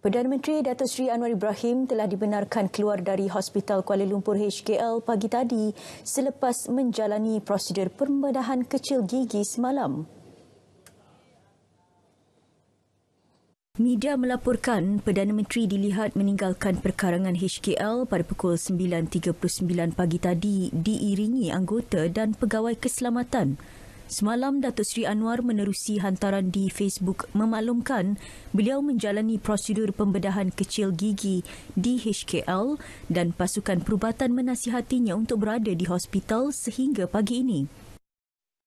Perdana Menteri Datuk Seri Anwar Ibrahim telah dibenarkan keluar dari Hospital Kuala Lumpur HKL pagi tadi selepas menjalani prosedur pembedahan kecil gigi semalam. Media melaporkan Perdana Menteri dilihat meninggalkan perkarangan HKL pada pukul 9.39 pagi tadi diiringi anggota dan pegawai keselamatan. Semalam, Datuk Seri Anwar menerusi hantaran di Facebook memaklumkan beliau menjalani prosedur pembedahan kecil gigi di HKL dan pasukan perubatan menasihatinya untuk berada di hospital sehingga pagi ini.